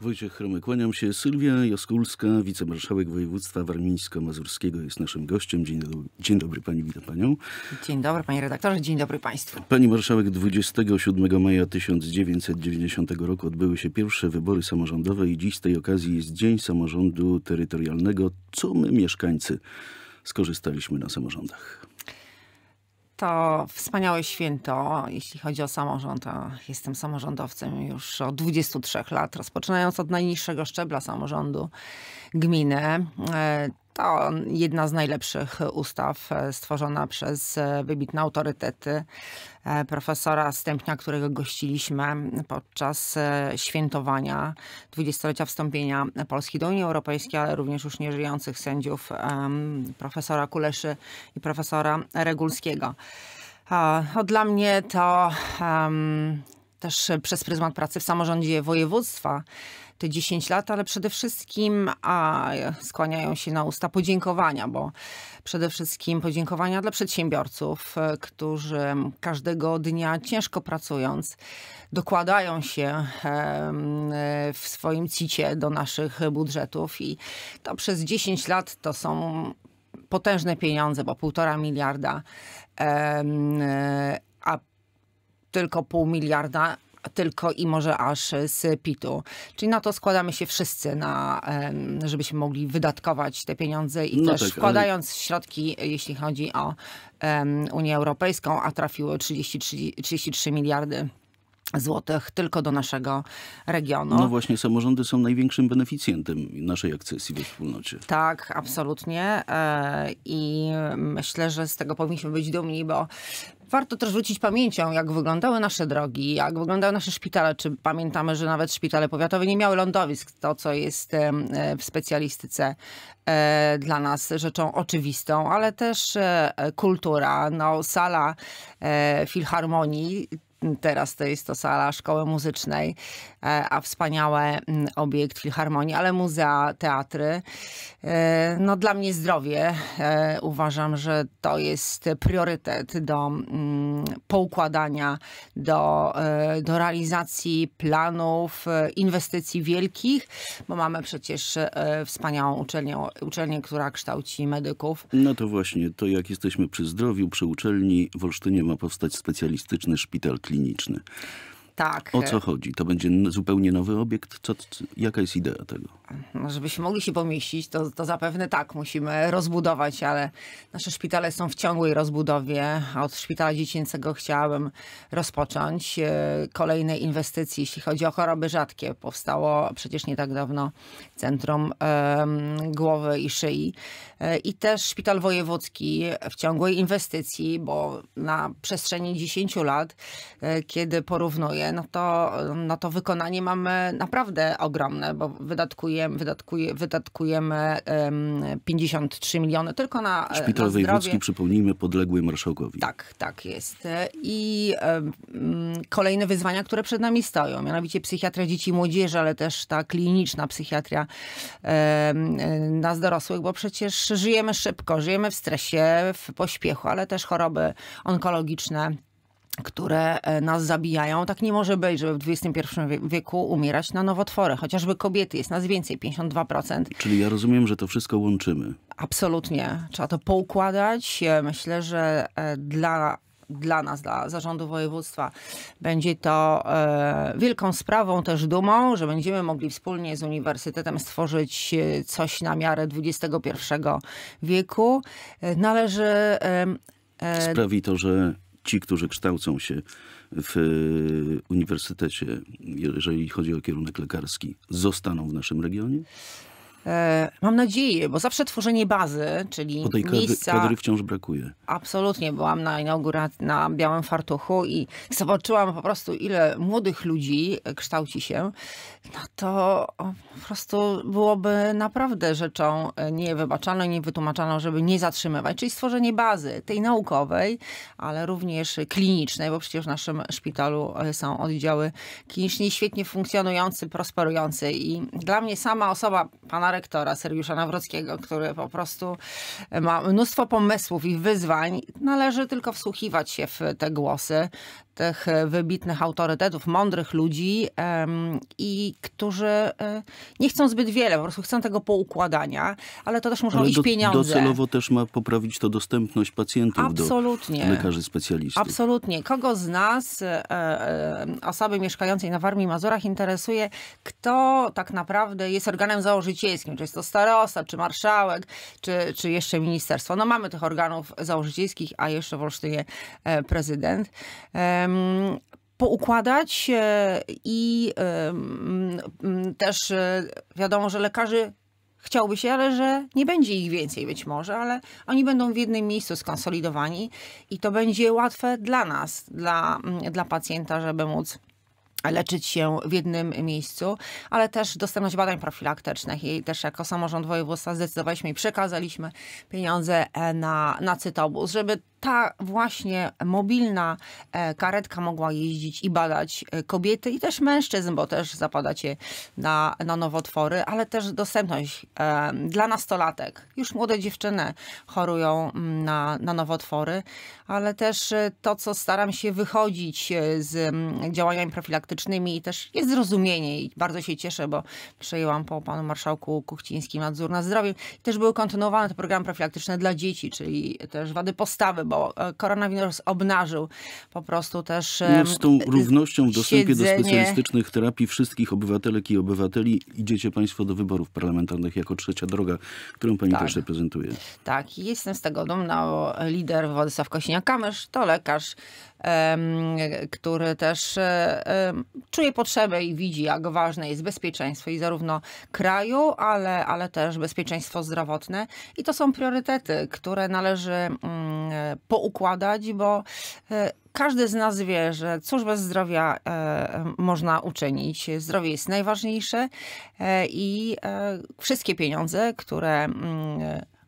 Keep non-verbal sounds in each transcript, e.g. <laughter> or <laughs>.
Wojciech Chromy, kłaniam się. Sylwia Jaskulska, wicemarszałek województwa warmińsko-mazurskiego jest naszym gościem. Dzień dobry, dzień dobry pani, witam panią. Dzień dobry panie redaktorze, dzień dobry państwu. Pani marszałek, 27 maja 1990 roku odbyły się pierwsze wybory samorządowe i dziś z tej okazji jest Dzień Samorządu Terytorialnego. Co my mieszkańcy skorzystaliśmy na samorządach? to wspaniałe święto, jeśli chodzi o samorząd. Jestem samorządowcem już od 23 lat, rozpoczynając od najniższego szczebla samorządu gminy. E, to jedna z najlepszych ustaw e, stworzona przez e, wybitne autorytety e, profesora Stępnia, którego gościliśmy podczas świętowania dwudziestolecia wstąpienia Polski do Unii Europejskiej, ale również już nieżyjących sędziów profesora Kuleszy i profesora Regulskiego. O, no, dla mnie to um, też przez pryzmat pracy w samorządzie województwa te 10 lat, ale przede wszystkim a, skłaniają się na usta podziękowania, bo przede wszystkim podziękowania dla przedsiębiorców, e, którzy każdego dnia ciężko pracując dokładają się e, w swoim cicie do naszych budżetów i to przez 10 lat to są potężne pieniądze, bo półtora miliarda, e, a tylko pół miliarda tylko i może aż z PIT-u. Czyli na to składamy się wszyscy, na, żebyśmy mogli wydatkować te pieniądze i no też tak, wkładając ale... środki, jeśli chodzi o um, Unię Europejską, a trafiło 30, 30, 33 miliardy złotych tylko do naszego regionu. No właśnie, samorządy są największym beneficjentem naszej akcesji we wspólnocie. Tak, absolutnie. E, I myślę, że z tego powinniśmy być dumni, bo warto też rzucić pamięcią, jak wyglądały nasze drogi, jak wyglądały nasze szpitale. Czy pamiętamy, że nawet szpitale powiatowe nie miały lądowisk, to co jest w specjalistyce e, dla nas rzeczą oczywistą, ale też e, kultura, no, sala filharmonii teraz to jest to sala szkoły muzycznej, E, a wspaniałe mm, obiekt Filharmonii, ale muzea, teatry. E, no dla mnie zdrowie. E, uważam, że to jest priorytet do mm, poukładania, do, do realizacji planów, inwestycji wielkich, bo mamy przecież wspaniałą uczelnię, uczelnię, która kształci medyków. No to właśnie, to jak jesteśmy przy zdrowiu, przy uczelni, w Olsztynie ma powstać specjalistyczny szpital kliniczny. Tak. O co chodzi? To będzie zupełnie nowy obiekt? Co, co, jaka jest idea tego? No, żebyśmy mogli się pomieścić, to, to zapewne tak, musimy rozbudować, ale nasze szpitale są w ciągłej rozbudowie. Od szpitala dziecięcego chciałabym rozpocząć e, kolejne inwestycje, jeśli chodzi o choroby rzadkie. Powstało przecież nie tak dawno Centrum Głowy i Szyi e, i też Szpital Wojewódzki w ciągłej inwestycji, bo na przestrzeni 10 lat, e, kiedy porównuję no to, no to wykonanie mamy naprawdę ogromne, bo wydatkujemy, wydatkuje, wydatkujemy 53 miliony tylko na Szpital na Wojewódzki, przypomnijmy, podległy marszałkowi. Tak, tak jest. I kolejne wyzwania, które przed nami stoją, mianowicie psychiatria dzieci i młodzieży, ale też ta kliniczna psychiatria nas dorosłych, bo przecież żyjemy szybko, żyjemy w stresie, w pośpiechu, ale też choroby onkologiczne które e, nas zabijają. Tak nie może być, żeby w XXI wieku umierać na nowotwory. Chociażby kobiety jest nas więcej, 52%. Czyli ja rozumiem, że to wszystko łączymy. Absolutnie. Trzeba to poukładać. Myślę, że e, dla dla nas, dla zarządu województwa, będzie to e, wielką sprawą, też dumą, że będziemy mogli wspólnie z uniwersytetem stworzyć coś na miarę XXI wieku. Należy. Sprawi to, że ci, którzy kształcą się w e, uniwersytecie, jeżeli chodzi o kierunek lekarski, zostaną w naszym regionie? E, mam nadzieję, bo zawsze tworzenie bazy, czyli bo tej kadry, miejsca... kadry wciąż brakuje. Absolutnie. Byłam na inauguracji na Białym Fartuchu i <laughs> zobaczyłam po prostu ile młodych ludzi kształci się. No to po prostu byłoby naprawdę rzeczą e, niewybaczalną, niewytłumaczaną, żeby nie zatrzymywać. Czyli stworzenie bazy, tej naukowej, ale również klinicznej, bo przecież w naszym szpitalu e, są oddziały klinicznie świetnie funkcjonujące, prosperujące i dla mnie sama osoba, pana rektora Sergiusza Nawrockiego, który po prostu ma mnóstwo pomysłów i wyzwań. Należy tylko wsłuchiwać się w te głosy, tych wybitnych autorytetów, mądrych ludzi i którzy e, nie chcą zbyt wiele, po prostu chcą tego poukładania, ale to też muszą ale iść do, pieniądze. Docelowo też ma poprawić to dostępność pacjentów Absolutnie. do lekarzy specjalistów. Absolutnie. Kogo z nas, e, e, osoby mieszkającej na Warmii i Mazurach interesuje, kto tak naprawdę jest organem założycielskim, czy jest to starosta, czy marszałek, czy, czy jeszcze ministerstwo. No mamy tych organów założycielskich, a jeszcze w Olsztynie prezydent poukładać e, i też e, wiadomo, że lekarzy chciałby się, ale że nie będzie ich więcej być może, ale oni będą w jednym miejscu skonsolidowani i to będzie łatwe dla nas, dla, dla pacjenta, żeby móc leczyć się w jednym miejscu, ale też dostępność badań profilaktycznych i też jako samorząd województwa zdecydowaliśmy i przekazaliśmy pieniądze e, na, na cytobus, żeby ta właśnie mobilna e, karetka mogła jeździć i badać e, kobiety i też mężczyzn, bo też zapadacie na, na nowotwory, ale też dostępność e, dla nastolatek. Już młode dziewczyny chorują mm, na, na nowotwory, ale też to, co staram się wychodzić z mm, działaniami profilaktycznymi i też jest zrozumienie i bardzo się cieszę, bo przejęłam po panu marszałku Kuchcińskim nadzór na zdrowiu I też były kontynuowane te programy profilaktyczne dla dzieci, czyli też wady postawy, bo e, koronawirus obnażył po prostu też... z tą równością w dostępie siedzenie... do specjalistycznych terapii wszystkich obywatelek i obywateli idziecie państwo do wyborów parlamentarnych jako trzecia droga, którą pani tak. też reprezentuje. Tak, jestem z tego dumna, bo lider Władysław Kosiniak-Kamysz to lekarz który też e, czuje potrzebę i widzi, jak ważne jest bezpieczeństwo i zarówno kraju, ale, ale też bezpieczeństwo zdrowotne. I to są priorytety, które należy mm, poukładać, bo e, każdy z nas wie, że cóż bez zdrowia e, można uczynić. Zdrowie jest najważniejsze e, i e, wszystkie pieniądze, które mm,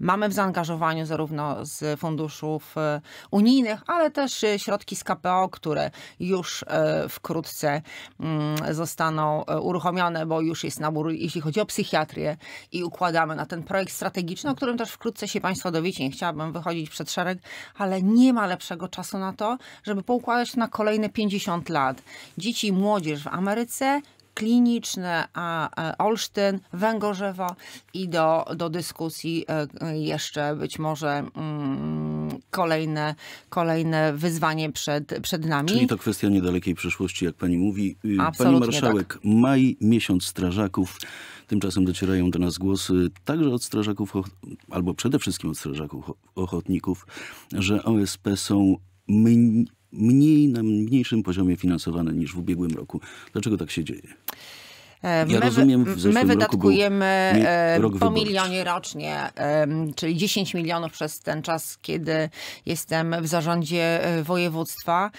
mamy w zaangażowaniu zarówno z funduszów e, unijnych, ale też e, środki z KPO, które już e, wkrótce mm, zostaną uruchomione, bo już jest nabór, jeśli chodzi o psychiatrię i układamy na ten projekt strategiczny, o którym też wkrótce się Państwo dowiecie. Nie chciałabym wychodzić przed szereg, ale nie ma lepszego czasu na to, żeby poukładać na kolejne 50 lat. Dzieci i młodzież w Ameryce kliniczne, a e, Olsztyn, Węgorzewo i do, do dyskusji e, jeszcze być może mm, kolejne, kolejne wyzwanie przed, przed nami. Czyli to kwestia niedalekiej przyszłości, jak pani mówi. Y, Absolutnie pani tak. marszałek, tak. maj, miesiąc strażaków. Tymczasem docierają do nas głosy także od strażaków, albo przede wszystkim od strażaków ochotników, że OSP są mniej, na mniejszym poziomie finansowane niż w ubiegłym roku. Dlaczego tak się dzieje? E, ja my, rozumiem, my wydatkujemy e, po milionie rocznie, czyli 10 milionów przez ten czas, kiedy jestem w zarządzie e, województwa.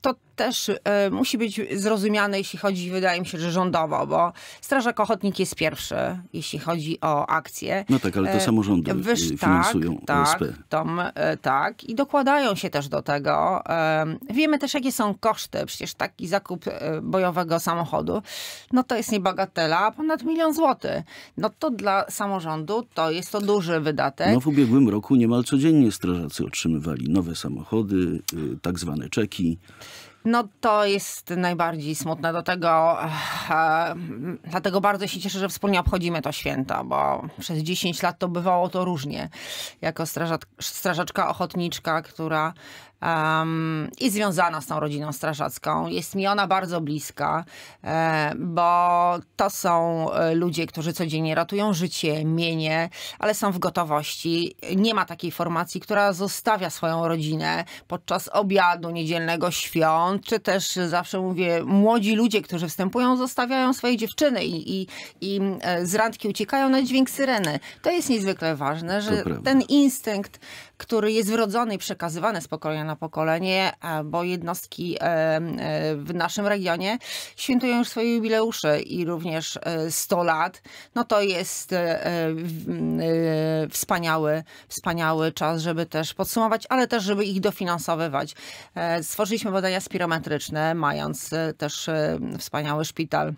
To też y, musi być zrozumiane, jeśli chodzi, wydaje mi się, że rządowo, bo Strażak Ochotnik jest pierwszy, jeśli chodzi o akcje No tak, ale to y, samorządy y, tak, finansują tak, OSP. Tak, tom, y, tak, i dokładają się też do tego. Y, wiemy też, jakie są koszty. Przecież taki zakup y, bojowego samochodu, no to jest niebagatela, ponad milion złotych. No to dla samorządu to jest to duży wydatek. No w ubiegłym roku niemal codziennie strażacy otrzymywali nowe samochody, tak zwane czeki. No to jest najbardziej smutne do tego, e, dlatego bardzo się cieszę, że wspólnie obchodzimy to święto, bo przez 10 lat to bywało to różnie. Jako strażaczka ochotniczka, która um, i związana z tą rodziną strażacką. Jest mi ona bardzo bliska, e, bo to są e, ludzie, którzy codziennie ratują życie, mienie, ale są w gotowości. Nie ma takiej formacji, która zostawia swoją rodzinę podczas obiadu, niedzielnego świąt, czy też zawsze mówię, młodzi ludzie, którzy wstępują, zostawiają swoje dziewczyny i, i, i e, z randki uciekają na dźwięk syreny. To jest niezwykle ważne, że ten instynkt, który jest wrodzony i przekazywany z pokolenia na na pokolenie, bo jednostki e, e, w naszym regionie świętują już swoje jubileusze i również 100 e, lat. No to jest wspaniały, wspaniały czas, żeby też podsumować, ale też, żeby ich dofinansowywać. Stworzyliśmy badania spirometryczne, mając też wspaniały szpital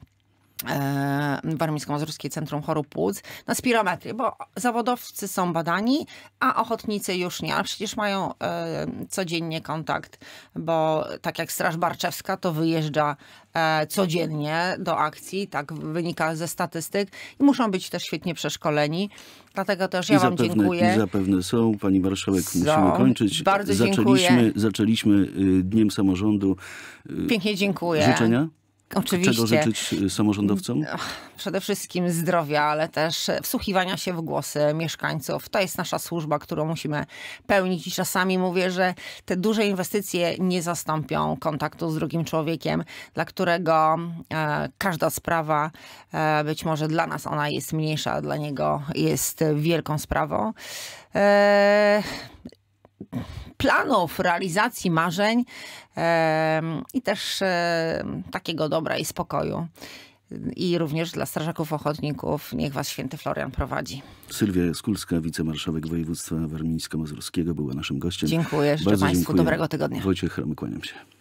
E, Warmińsko-Mazurskie Centrum Chorób Płuc na spirometry, bo zawodowcy są badani, a ochotnicy już nie, ale przecież mają e, codziennie kontakt, bo tak jak Straż Barczewska to wyjeżdża e, codziennie do akcji, tak wynika ze statystyk i muszą być też świetnie przeszkoleni. Dlatego też ja I zapewne, Wam dziękuję. I zapewne są. Pani Marszałek, są. musimy kończyć. Bardzo zaczęliśmy, dziękuję. Zaczęliśmy y, Dniem Samorządu. Y, Pięknie dziękuję. Życzenia? Tak, oczywiście. Czego życzyć y, samorządowcom? Mm, przede wszystkim zdrowia, ale też wsłuchiwania się w głosy mieszkańców. To jest nasza służba, którą musimy pełnić i czasami mówię, że te duże inwestycje nie zastąpią kontaktu z drugim człowiekiem, dla którego e, każda sprawa, e, być może dla nas ona jest mniejsza, a dla niego jest wielką sprawą. E, planów, realizacji marzeń i też takiego dobra i spokoju. I również dla strażaków ochotników niech was święty Florian prowadzi. Sylwia Skulska, wicemarszałek województwa warmińsko-mazurskiego była naszym gościem. Dziękuję, życzę Bardzo Państwu dziękuję. dobrego tygodnia. Wojciech Chromy, kłaniam się.